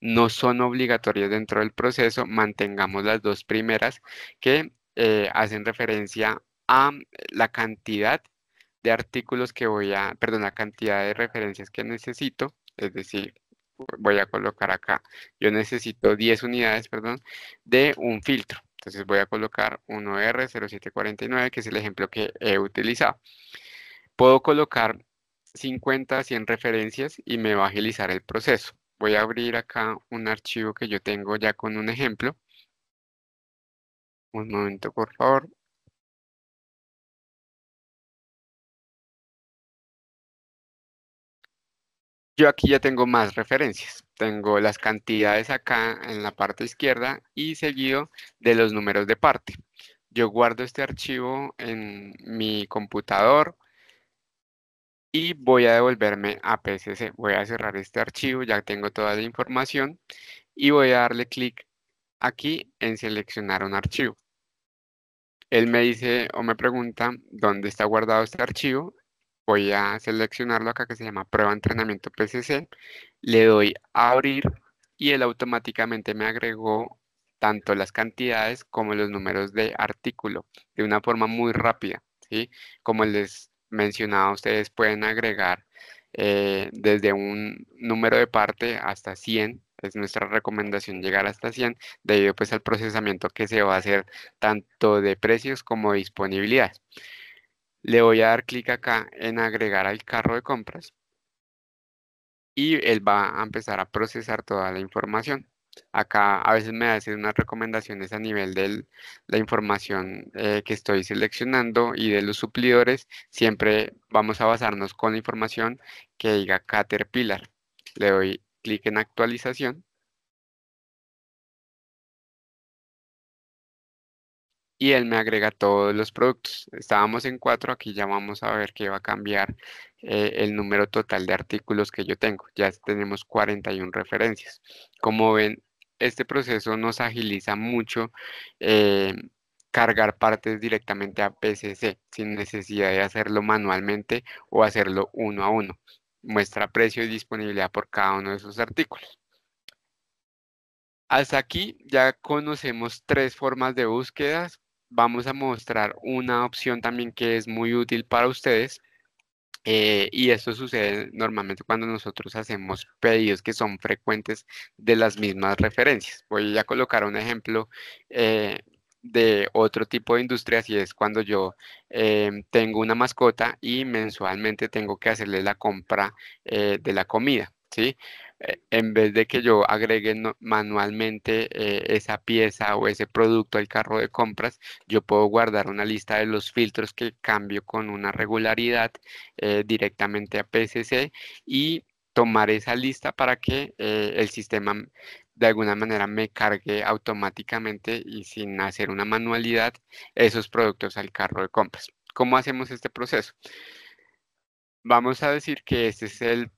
no son obligatorias dentro del proceso. Mantengamos las dos primeras que eh, hacen referencia a mm, la cantidad de artículos que voy a, perdón, la cantidad de referencias que necesito, es decir, voy a colocar acá, yo necesito 10 unidades, perdón, de un filtro. Entonces voy a colocar 1R0749, que es el ejemplo que he utilizado. Puedo colocar 50 100 referencias y me va a agilizar el proceso. Voy a abrir acá un archivo que yo tengo ya con un ejemplo. Un momento, por favor. Yo aquí ya tengo más referencias tengo las cantidades acá en la parte izquierda y seguido de los números de parte. Yo guardo este archivo en mi computador y voy a devolverme a PCC. Voy a cerrar este archivo, ya tengo toda la información y voy a darle clic aquí en seleccionar un archivo. Él me dice o me pregunta dónde está guardado este archivo voy a seleccionarlo acá que se llama prueba entrenamiento PCC, le doy a abrir y él automáticamente me agregó tanto las cantidades como los números de artículo de una forma muy rápida, Como les mencionaba, ustedes pueden agregar eh, desde un número de parte hasta 100, es nuestra recomendación llegar hasta 100, debido pues al procesamiento que se va a hacer tanto de precios como de disponibilidad le voy a dar clic acá en agregar al carro de compras y él va a empezar a procesar toda la información. Acá a veces me hace unas recomendaciones a nivel de la información eh, que estoy seleccionando y de los suplidores. Siempre vamos a basarnos con la información que diga Caterpillar. Le doy clic en actualización y él me agrega todos los productos. Estábamos en cuatro, aquí ya vamos a ver qué va a cambiar eh, el número total de artículos que yo tengo. Ya tenemos 41 referencias. Como ven, este proceso nos agiliza mucho eh, cargar partes directamente a PCC sin necesidad de hacerlo manualmente o hacerlo uno a uno. Muestra precio y disponibilidad por cada uno de esos artículos. Hasta aquí ya conocemos tres formas de búsquedas vamos a mostrar una opción también que es muy útil para ustedes. Eh, y esto sucede normalmente cuando nosotros hacemos pedidos que son frecuentes de las mismas referencias. Voy a colocar un ejemplo eh, de otro tipo de industria, si es cuando yo eh, tengo una mascota y mensualmente tengo que hacerle la compra de la comida. ¿sí? Eh, en vez de que yo agregue manualmente eh, esa pieza o ese producto al carro de compras, yo puedo guardar una lista de los filtros que cambio con una regularidad eh, directamente a PSC y tomar esa lista para que el sistema de alguna manera me cargue automáticamente y sin hacer una manualidad esos productos al carro de compras. ¿Cómo hacemos este proceso? Vamos a decir que este es el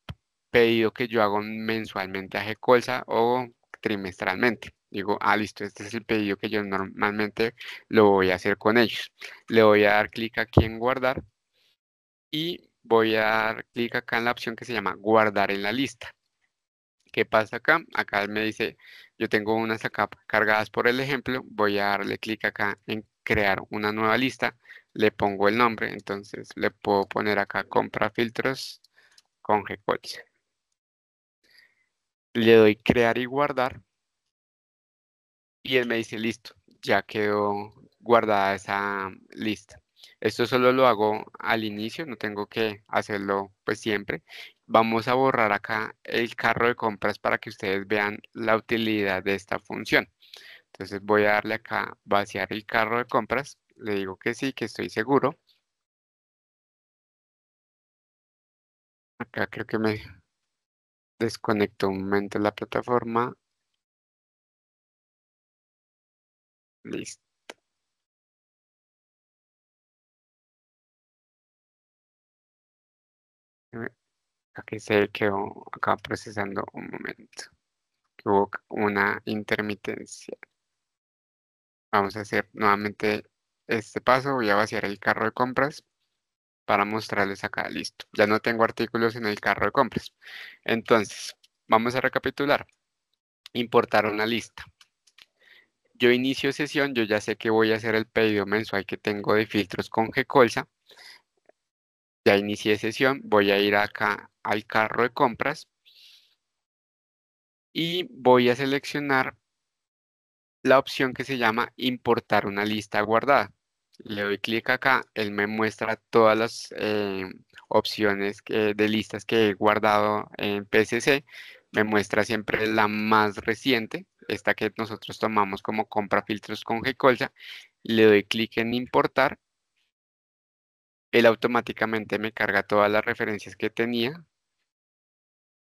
pedido que yo hago mensualmente a g o trimestralmente. Digo, ah, listo, este es el pedido que yo normalmente lo voy a hacer con ellos. Le voy a dar clic aquí en guardar y voy a dar clic acá en la opción que se llama guardar en la lista. ¿Qué pasa acá? Acá me dice, yo tengo unas acá cargadas por el ejemplo, voy a darle clic acá en crear una nueva lista, le pongo el nombre, entonces le puedo poner acá compra filtros con g le doy crear y guardar y él me dice listo, ya quedó guardada esa lista. Esto solo lo hago al inicio, no tengo que hacerlo pues siempre. Vamos a borrar acá el carro de compras para que ustedes vean la utilidad de esta función. Entonces voy a darle acá vaciar el carro de compras. Le digo que sí, que estoy seguro. Acá creo que me desconecto un momento la plataforma. Listo. Eh, aquí se quedó acá procesando un momento. Hubo una intermitencia. Vamos a hacer nuevamente este paso. Voy a vaciar el carro de compras para mostrarles acá. Listo. Ya no tengo artículos en el carro de compras. Entonces, vamos a recapitular. Importar una lista. Yo inicio sesión, yo ya sé que voy a hacer el pedido mensual que tengo de filtros con Gcolsa. Ya inicié sesión, voy a ir acá al carro de compras y voy a seleccionar la opción que se llama importar una lista guardada le doy clic acá, él me muestra todas las eh, opciones de listas que he guardado en PCC. Me muestra siempre la más reciente, esta que nosotros tomamos como compra filtros con Gcolza. Le doy clic en importar. Él automáticamente me carga todas las referencias que tenía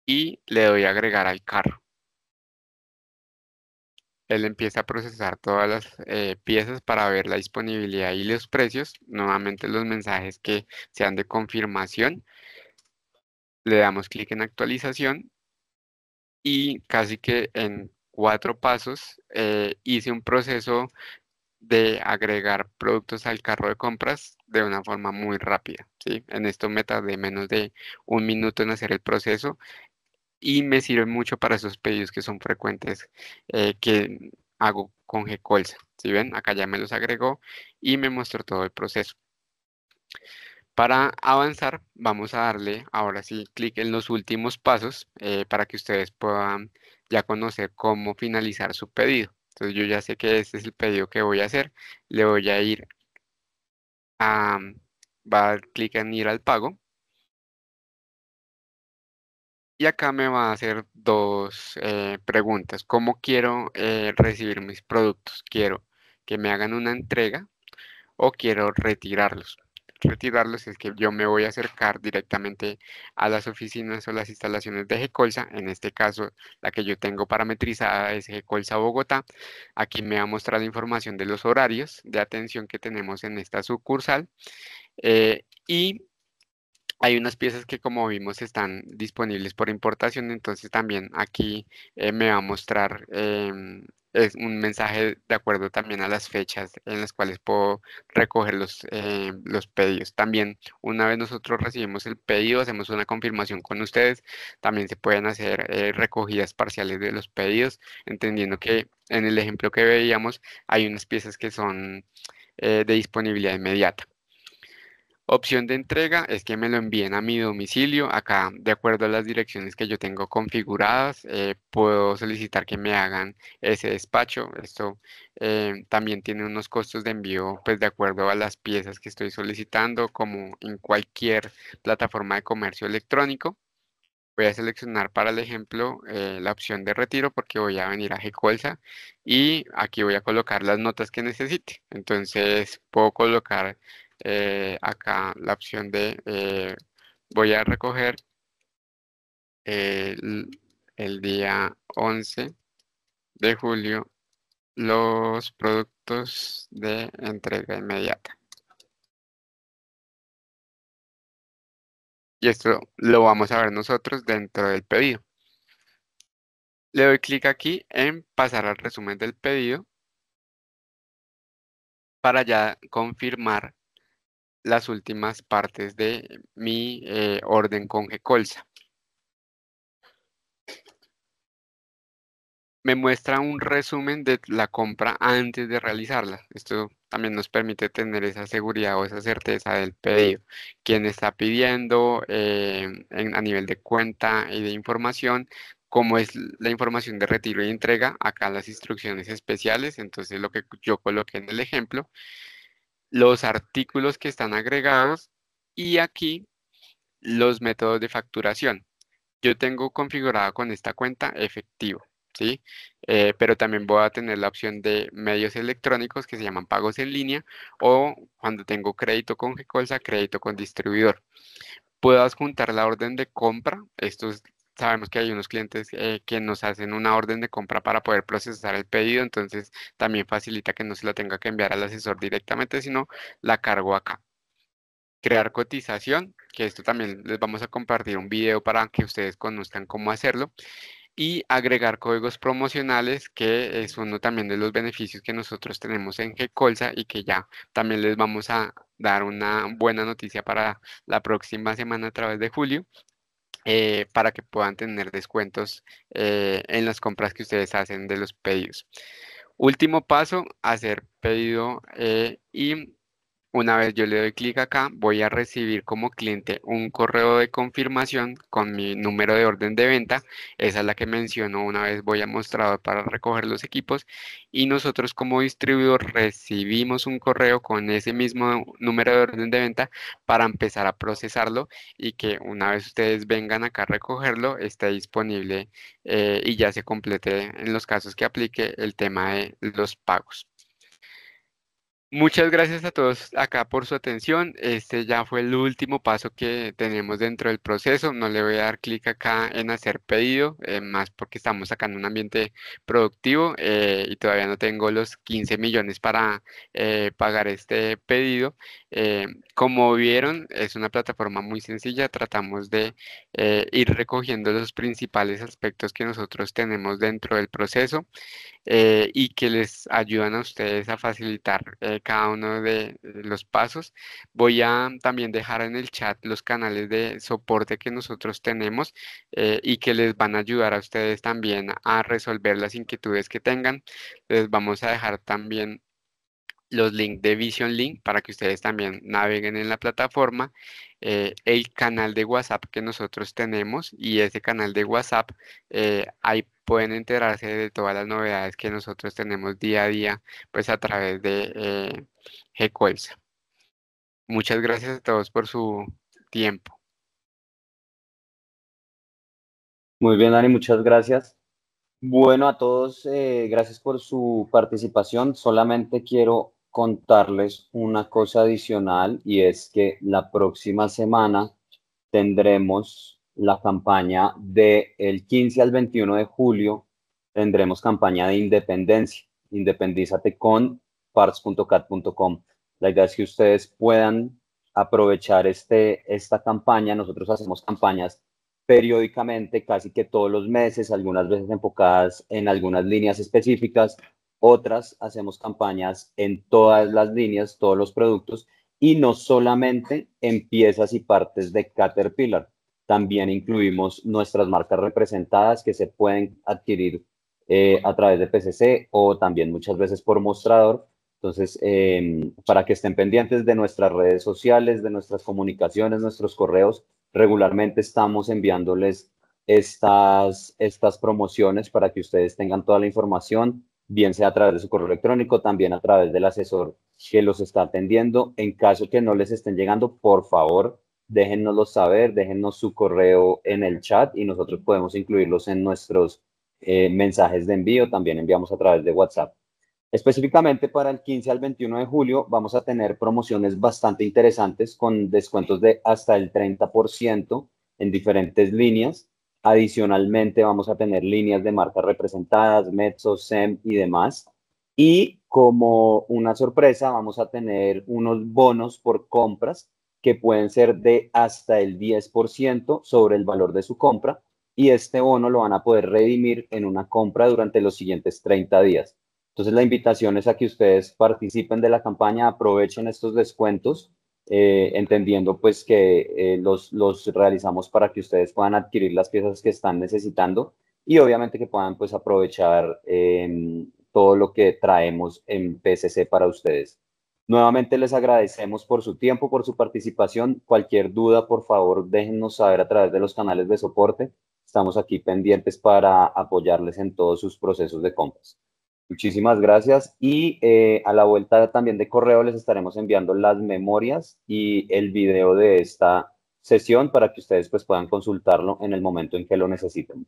y le doy agregar al carro él empieza a procesar todas las eh, piezas para ver la disponibilidad y los precios. Nuevamente los mensajes que sean de confirmación. Le damos clic en actualización y casi que en cuatro pasos eh, hice un proceso de agregar productos al carro de compras de una forma muy rápida. ¿sí? En esto me de menos de un minuto en hacer el proceso y me sirve mucho para esos pedidos que son frecuentes eh, que hago con G-Calls. Si ven, acá ya me los agregó y me mostró todo el proceso. Para avanzar, vamos a darle ahora sí clic en los últimos pasos eh, para que ustedes puedan ya conocer cómo finalizar su pedido. Entonces yo ya sé que este es el pedido que voy a hacer. Le voy a ir a, va a dar clic en ir al pago y acá me va a hacer dos eh, preguntas. ¿Cómo quiero eh, recibir mis productos? ¿Quiero que me hagan una entrega o quiero retirarlos? Retirarlos es que yo me voy a acercar directamente a las oficinas o las instalaciones de Gecolsa. En este caso, la que yo tengo parametrizada es Gecolsa Bogotá. Aquí me va a mostrar la información de los horarios de atención que tenemos en esta sucursal. Eh, y hay unas piezas que como vimos están disponibles por importación, entonces también aquí eh, me va a mostrar em, un mensaje de acuerdo también a las fechas en las cuales puedo recoger los, eh, los pedidos. También una vez nosotros recibimos el pedido, hacemos una confirmación con ustedes, también se pueden hacer eh, recogidas parciales de los pedidos, entendiendo que en el ejemplo que veíamos hay unas piezas que son de disponibilidad inmediata. Opción de entrega es que me lo envíen a mi domicilio. Acá, de acuerdo a las direcciones que yo tengo configuradas, eh, puedo solicitar que me hagan ese despacho. Esto eh, también tiene unos costos de envío, pues de acuerdo a las piezas que estoy solicitando, como en cualquier plataforma de comercio electrónico. Voy a seleccionar para el ejemplo eh, la opción de retiro porque voy a venir a Gecolsa y aquí voy a colocar las notas que necesite. Entonces puedo colocar eh, acá la opción de eh, voy a recoger el, el, día 11 de julio los productos de entrega inmediata. Y esto lo vamos a ver nosotros dentro del pedido. Le doy clic aquí en pasar al resumen del pedido para ya confirmar las últimas partes de mi eh, orden con g Me muestra un resumen de la compra antes de realizarla. Esto también nos permite tener esa seguridad o esa certeza del pedido. Quién está pidiendo eh, a nivel de cuenta y de información, cómo es la información de retiro y entrega, acá las instrucciones especiales, entonces lo que yo coloqué en el ejemplo, los artículos que están agregados y aquí los métodos de facturación. Yo tengo configurada con esta cuenta efectivo, ¿sí? Eh, pero también voy a tener la opción de medios electrónicos que se llaman pagos en línea o cuando tengo crédito con G-Colsa, crédito con distribuidor. Puedo adjuntar la orden de compra, esto es sabemos que hay unos clientes eh, que nos hacen una orden de compra para poder procesar el pedido, entonces también facilita que no se la tenga que enviar al asesor directamente, sino la cargo acá. Crear cotización, que esto también les vamos a compartir un video para que ustedes conozcan cómo hacerlo. Y agregar códigos promocionales, que es uno también de los beneficios que nosotros tenemos en Colsa y que ya también les vamos a dar una buena noticia para la próxima semana a través de julio, eh, para que puedan tener descuentos eh, en las compras que ustedes hacen de los pedidos. Último paso, hacer pedido eh, y una vez yo le doy clic acá, voy a recibir como cliente un correo de confirmación con mi número de orden de venta. Esa es la que menciono una vez voy a mostrar para recoger los equipos. Y nosotros como distribuidor recibimos un correo con ese mismo número de orden de venta para empezar a procesarlo y que una vez ustedes vengan acá a recogerlo, esté disponible eh, y ya se complete en los casos que aplique el tema de los pagos. Muchas gracias a todos acá por su atención. Este ya fue el último paso que tenemos dentro del proceso. No le voy a dar clic acá en hacer pedido, eh, más porque estamos acá en un ambiente productivo eh, y todavía no tengo los 15 millones para eh, pagar este pedido. como vieron, es una plataforma muy sencilla. Tratamos de ir recogiendo los principales aspectos que nosotros tenemos dentro del proceso. Eh, y que les ayudan a ustedes a facilitar eh, cada uno de los pasos. Voy a también dejar en el chat los canales de soporte que nosotros tenemos eh, y que les van a ayudar a ustedes también a resolver las inquietudes que tengan. Les vamos a dejar también los links de Vision Link para que ustedes también naveguen en la plataforma, eh, el canal de WhatsApp que nosotros tenemos y ese canal de WhatsApp eh, ahí pueden enterarse de todas las novedades que nosotros tenemos día a día pues a través de eh, Muchas gracias a todos por su tiempo. Muy bien, Dani, muchas gracias. Bueno, a todos, eh, gracias por su participación. Solamente quiero contarles una cosa adicional y es que la próxima semana tendremos la campaña del el 15 al 21 de julio, tendremos campaña de independencia, independízate con parts.cat.com. La idea es que ustedes puedan aprovechar este, esta campaña. Nosotros hacemos campañas periódicamente, casi que todos los meses, algunas veces enfocadas en algunas líneas específicas, otras hacemos campañas en todas las líneas, todos los productos y no solamente en piezas y partes de Caterpillar. También incluimos nuestras marcas representadas que se pueden adquirir eh, a través de PCC o también muchas veces por mostrador. Entonces, em, para que estén pendientes de nuestras redes sociales, de nuestras comunicaciones, nuestros correos, regularmente estamos enviándoles estas, estas promociones para que ustedes tengan toda la información bien sea a través de su correo electrónico, también a través del asesor que los está atendiendo. En caso que no les estén llegando, por favor, déjennoslo saber, déjennos su correo en el chat y nosotros podemos incluirlos en nuestros eh, mensajes de envío, también enviamos a través de WhatsApp. Específicamente para el 15 al 21 de julio vamos a tener promociones bastante interesantes con descuentos de hasta el 30% en diferentes líneas. Adicionalmente, vamos a tener líneas de marcas representadas, Mezzo, SEM y demás. Y como una sorpresa, vamos a tener unos bonos por compras que pueden ser de hasta el 10% sobre el valor de su compra. Y este bono lo van a poder redimir en una compra durante los siguientes 30 días. Entonces, la invitación es a que ustedes participen de la campaña, aprovechen estos descuentos eh, entendiendo pues que eh, los, realizamos para que ustedes puedan adquirir las piezas que están necesitando y obviamente que puedan pues aprovechar em, todo lo que traemos en PCC para ustedes. Nuevamente les agradecemos por su tiempo, por su participación. Cualquier duda, por favor, déjenos saber a través de los canales de soporte. Estamos aquí pendientes para apoyarles en todos sus procesos de compras. Muchísimas gracias. Y eh, a la vuelta también de correo les estaremos enviando las memorias y el video de esta sesión para que ustedes pues, puedan consultarlo en el momento en que lo necesiten.